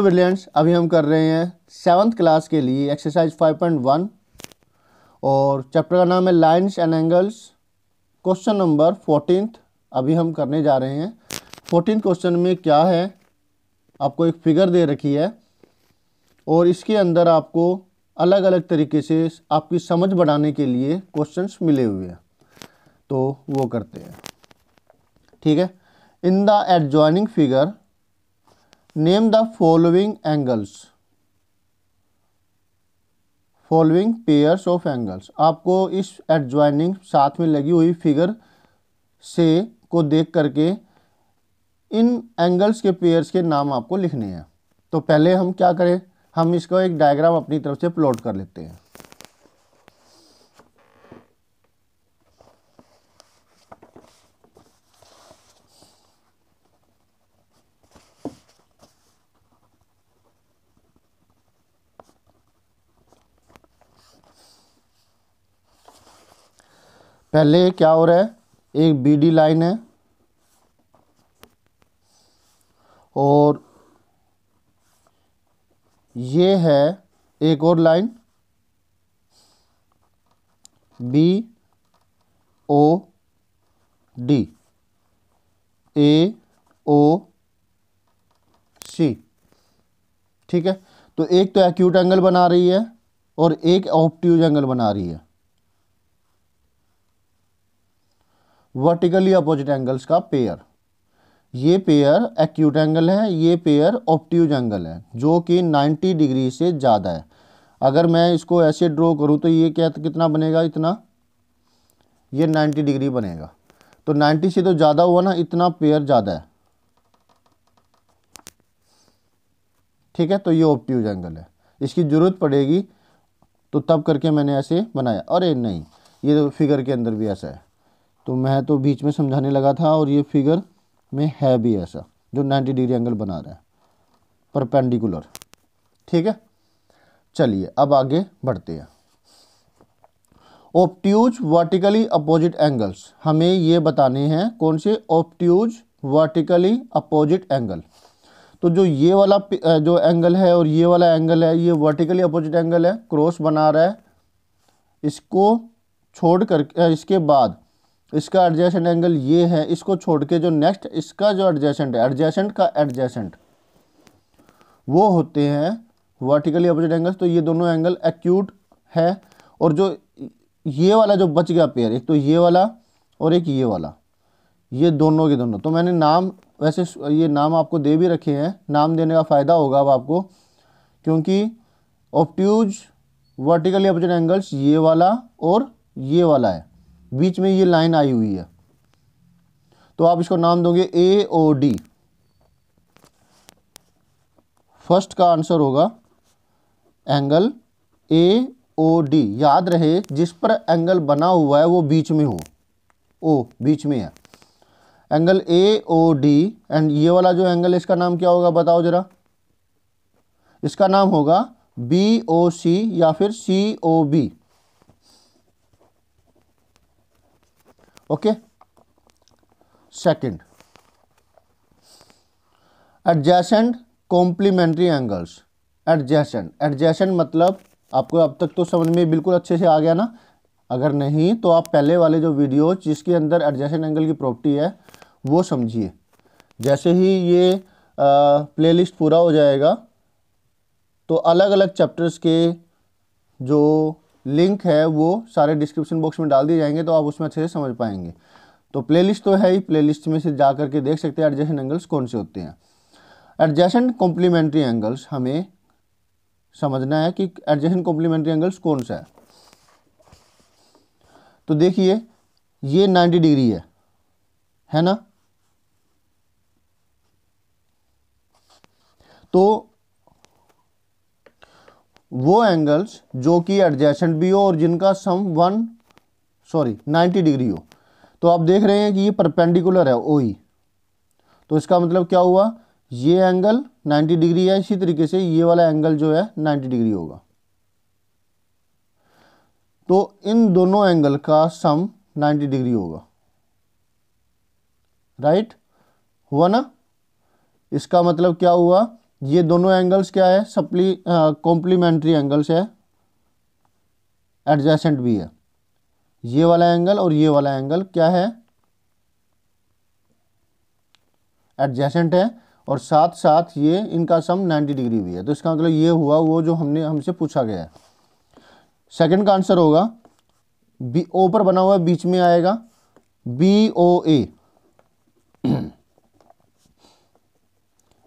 Brilliants अभी हम कर रहे हैं सेवन्थ क्लास के लिए एक्सरसाइज 5.1 और चैप्टर का नाम है lines and angles question number fourteen अभी हम करने जा रहे हैं फोर्टीन क्वेश्चन में क्या है आपको एक फिगर दे रखी है और इसके अंदर आपको अलग अलग तरीके से आपकी समझ बढ़ाने के लिए क्वेश्चंस मिले हुए हैं तो वो करते हैं ठीक है in the add figure name the following angles following pairs of angles आपको इस एडजॉइनिंग साथ में लगी हुई फिगर से को देख करके इन एंगल्स के पेयर्स के नाम आपको लिखने हैं तो पहले हम क्या करें हम इसको एक डायग्राम अपनी तरफ से प्लॉट कर लेते हैं पहले क्या हो रहा है एक बी डी लाइन है और ये है एक और line B O D A O C ठीक है तो एक तो एक्यूट एंगल बना रही है और एक ऑप्ट्यूज एंगल बना रही है वर्टिकली अपोजिट एंगल्स का पेयर ये पेयर एक्यूट एंगल है ये पेयर ऑप्टिज एंगल है जो कि 90 डिग्री से ज़्यादा है अगर मैं इसको ऐसे ड्रॉ करूँ तो ये क्या कितना बनेगा इतना ये 90 डिग्री बनेगा तो 90 से तो ज़्यादा हुआ ना इतना पेयर ज़्यादा है ठीक है तो ये ऑप्टिज एंगल है इसकी ज़रूरत पड़ेगी तो तब करके मैंने ऐसे बनाया अरे नहीं ये तो फिगर के अंदर भी ऐसा है तो मैं तो बीच में समझाने लगा था और ये फिगर में है भी ऐसा जो 90 डिग्री एंगल बना रहा है परपेंडिकुलर ठीक है चलिए अब आगे बढ़ते हैं ऑप्ट्यूज वर्टिकली अपोजिट एंगल्स हमें ये बताने हैं कौन से ऑप्ट्यूज वर्टिकली अपोजिट एंगल तो जो ये वाला जो एंगल है और ये वाला एंगल है ये वर्टिकली अपोजिट एंगल है क्रॉस बना रहा है इसको छोड़ कर इसके बाद इसका एडजेसेंट एंगल ये है इसको छोड़ के जो नेक्स्ट इसका जो एडजेसेंट है एडजेसेंट का एडजेसेंट वो होते हैं वर्टिकली अपोजिट एंगल्स तो ये दोनों एंगल एक्यूट है और जो ये वाला जो बच गया पेयर एक तो ये वाला और एक ये वाला ये दोनों के दोनों तो मैंने नाम वैसे ये नाम आपको दे भी रखे हैं नाम देने का फ़ायदा होगा अब आपको क्योंकि ऑप्ट्यूज वर्टिकली अपोजिट एंगल्स ये वाला और ये वाला है बीच में ये लाइन आई हुई है तो आप इसको नाम दोगे ए ओ डी फर्स्ट का आंसर होगा एंगल ए ओ डी याद रहे जिस पर एंगल बना हुआ है वो बीच में हो ओ बीच में है angle A O D and ये वाला जो एंगल इसका नाम क्या होगा बताओ जरा इसका नाम होगा बी ओ सी या फिर C O B okay second adjacent complementary angles adjacent adjacent मतलब आपको अब तक तो समझ में बिल्कुल अच्छे से आ गया ना अगर नहीं तो आप पहले वाले जो वीडियो जिसके अंदर एडजेसेंट एंगल की प्रॉपर्टी है वो समझिए जैसे ही ये प्लेलिस्ट पूरा हो जाएगा तो अलग अलग चैप्टर्स के जो लिंक है वो सारे डिस्क्रिप्शन बॉक्स में डाल दिए जाएंगे तो आप उसमें अच्छे से समझ पाएंगे तो प्लेलिस्ट तो है ही प्लेलिस्ट में से जा करके देख सकते हैं एडजेसेंट एंगल्स कौन से होते हैं एडजेसेंट कॉम्प्लीमेंट्री एंगल्स हमें समझना है कि एडजेसेंट कॉम्प्लीमेंट्री एंगल्स कौन सा है तो देखिए ये 90 डिग्री है है ना तो वो एंगल्स जो कि एडजेसेंट भी हो और जिनका सम वन सॉरी 90 डिग्री हो तो आप देख रहे हैं कि ये परपेंडिकुलर है ओ e। तो इसका मतलब क्या हुआ ये एंगल 90 डिग्री है इसी तरीके से ये वाला एंगल जो है 90 डिग्री होगा तो इन दोनों एंगल का सम 90 डिग्री होगा राइट हुआ ना इसका मतलब क्या हुआ ये दोनों एंगल्स क्या है सप्ली कॉम्प्लीमेंट्री एंगल्स है एडजेसेंट भी है ये वाला एंगल और ये वाला एंगल क्या है एडजेसेंट है और साथ साथ ये इनका सम 90 डिग्री भी है तो इसका मतलब ये हुआ वो जो हमने हमसे पूछा गया है सेकंड का आंसर होगा बी ओ पर बना हुआ बीच में आएगा B O A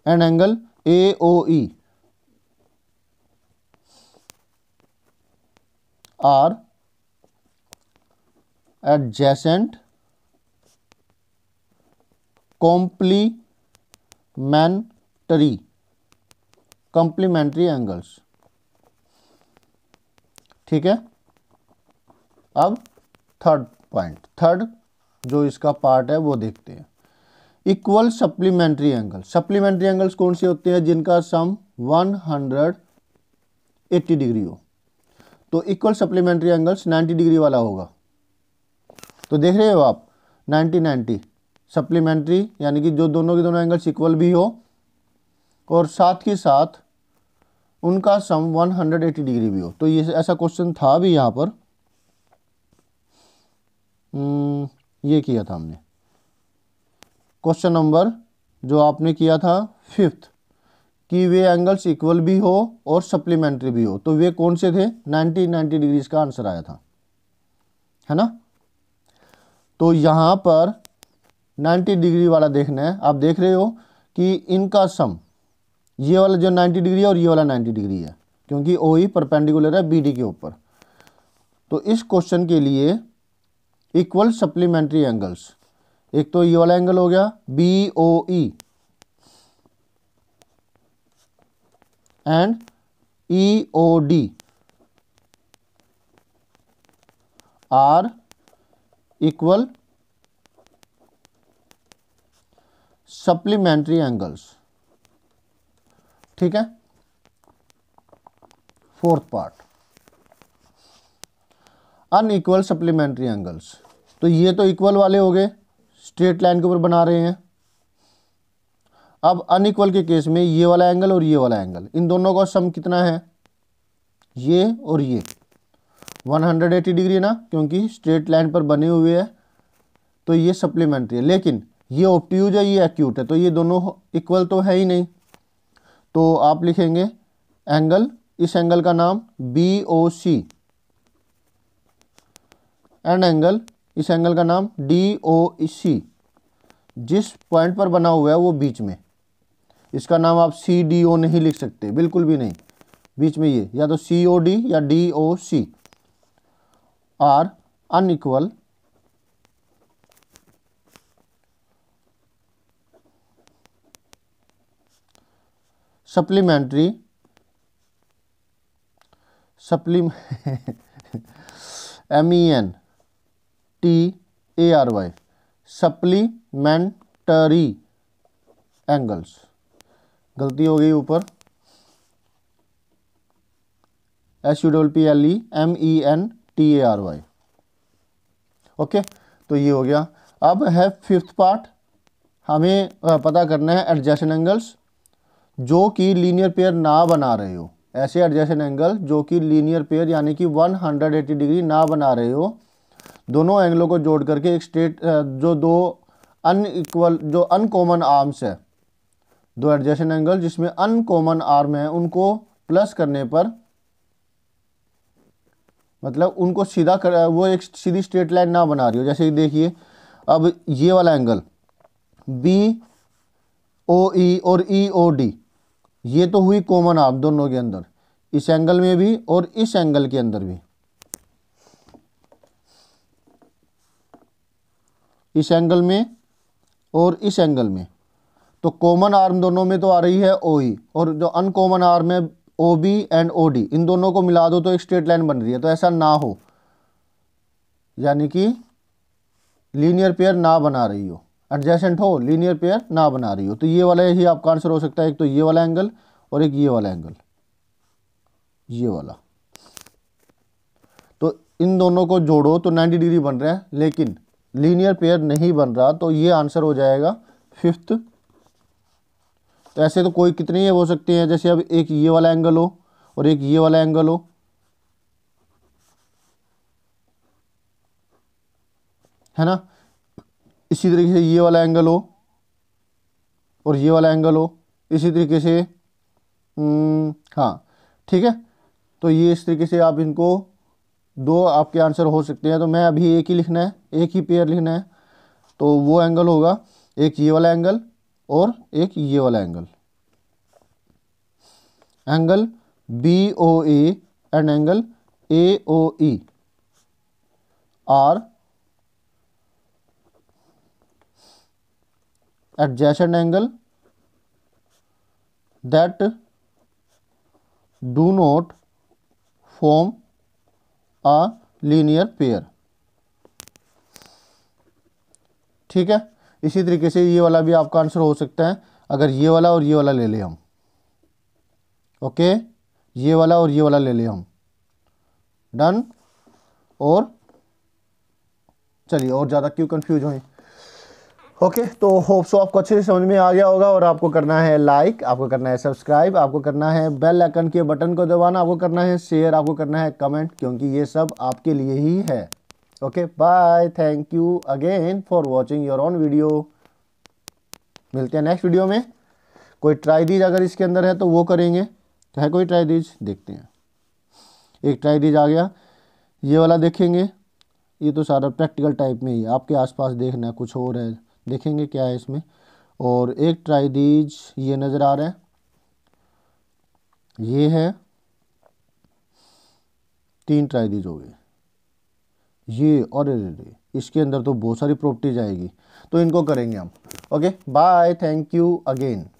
and angle A O E are adjacent complementary complementary angles ठीक है अब थर्ड पॉइंट थर्ड जो इसका पार्ट है वो देखते हैं equal supplementary angle supplementary angles कौन से होते हैं जिनका सम 180 डिग्री हो तो इक्वल सप्लीमेंट्री एंगल्स 90 डिग्री वाला होगा तो देख रहे हो आप 90 90 सप्लीमेंट्री यानी कि जो दोनों के दोनों एंगल्स इक्वल भी हो और साथ ही साथ उनका सम 180 डिग्री भी हो तो ये ऐसा क्वेश्चन था भी यहाँ पर हम्म, ये किया था हमने क्वेश्चन नंबर जो आपने किया था फिफ्थ कि वे एंगल्स इक्वल भी हो और सप्लीमेंट्री भी हो तो वे कौन से थे 90 90 डिग्रीज का आंसर आया था है ना तो यहाँ पर 90 डिग्री वाला देखना है आप देख रहे हो कि इनका सम ये वाला जो 90 डिग्री है और ये वाला 90 डिग्री है क्योंकि ओ ही परपेंडिकुलर है बी डी के ऊपर तो इस क्वेश्चन के लिए इक्वल सप्लीमेंट्री एंगल्स एक तो ये वाला एंगल हो गया B O E and E O D are equal supplementary angles ठीक है fourth part unequal supplementary angles तो ये तो इक्वल वाले हो गए स्ट्रेट लाइन के ऊपर बना रहे हैं अब अनइक्वल के केस में ये वाला एंगल और ये वाला एंगल इन दोनों का सम कितना है ये और ये 180 डिग्री ना क्योंकि स्ट्रेट लाइन पर बने हुए है तो ये सप्लीमेंट्री है लेकिन ये ऑप्ट्यूज है ये एक्यूट है तो ये दोनों इक्वल तो है ही नहीं तो आप लिखेंगे एंगल इस एंगल का नाम B O C and angle इस एंगल का नाम डी ओ सी जिस पॉइंट पर बना हुआ है वो बीच में इसका नाम आप सी डी ओ नहीं लिख सकते बिल्कुल भी नहीं बीच में ये या तो सी ओ डी या D O C are unequal supplementary supplem M E N T A R Y supplementary angles गलती हो गई ऊपर S U double P L E M E N T A R Y okay तो ये हो गया अब है फिफ्थ पार्ट हमें पता करना है एडजेसन एंगल्स जो कि लीनियर पेयर ना बना रहे हो ऐसे एडजेसन एंगल जो कि लीनियर पेयर यानी कि 180 डिग्री ना बना रहे हो दोनों एंगलों को जोड़ करके एक स्टेट जो दो अनइक्वल जो अनकॉमन आर्म्स है दो एडजेशन एंगल जिसमें अनकॉमन आर्म है उनको प्लस करने पर मतलब उनको सीधा कर वो एक सीधी स्ट्रेट लाइन ना बना रही हो जैसे देखिए अब ये वाला एंगल बी ओ ई और ई ओ डी ये तो हुई कॉमन आर्म दोनों के अंदर इस एंगल में भी और इस एंगल के अंदर भी इस एंगल में और इस एंगल में तो कॉमन आर्म दोनों में तो आ रही है ओ ई e और जो अनकॉमन आर्म है O B and O D इन दोनों को मिला दो तो एक स्ट्रेट लाइन बन रही है तो ऐसा ना हो यानी कि लीनियर पेयर ना बना रही हो एडजेसेंट हो लीनियर पेयर ना बना रही हो तो ये वाला ही आपका आंसर हो सकता है एक तो ये वाला एंगल और एक ये वाला एंगल ये वाला तो इन दोनों को जोड़ो तो 90 डिग्री बन रहा है लेकिन लीनियर पेयर नहीं बन रहा तो ये आंसर हो जाएगा फिफ्थ तो ऐसे तो कोई कितने हो सकते हैं जैसे अब एक ये वाला एंगल हो और एक ये वाला एंगल हो है ना इसी तरीके से ये वाला एंगल हो और ये वाला एंगल हो इसी तरीके से हम्म, हाँ ठीक है तो ये इस तरीके से आप इनको दो आपके आंसर हो सकते हैं तो मैं अभी एक ही लिखना है एक ही पेयर लिखना है तो वो एंगल होगा एक ये वाला एंगल और एक ये वाला angle angle B O A and angle A O E are adjacent angle that do not form a linear pair ठीक है इसी तरीके से ये वाला भी आपका आंसर हो सकता है अगर ये वाला और ये वाला ले ले हम ओके ये वाला और ये वाला ले लें हम डन और चलिए और ज़्यादा क्यों कंफ्यूज हुए ओके तो होप सो आपको अच्छे से समझ में आ गया होगा और आपको करना है लाइक आपको करना है सब्सक्राइब आपको करना है बेल आइकन के बटन को दबाना आपको करना है शेयर आपको करना है कमेंट क्योंकि ये सब आपके लिए ही है okay bye thank you again for watching your on video मिलते हैं नेक्स्ट वीडियो में कोई दीज अगर इसके अंदर है तो वो करेंगे तो है कोई दीज देखते हैं एक दीज आ गया ये वाला देखेंगे ये तो सारा प्रैक्टिकल टाइप में ही है आपके आसपास देखना है कुछ और है देखेंगे क्या है इसमें और एक दीज ये नज़र आ रहा है ये है तीन दीज हो गई ये और इसके अंदर तो बहुत सारी प्रॉपर्टीज आएगी तो इनको करेंगे हम okay bye thank you again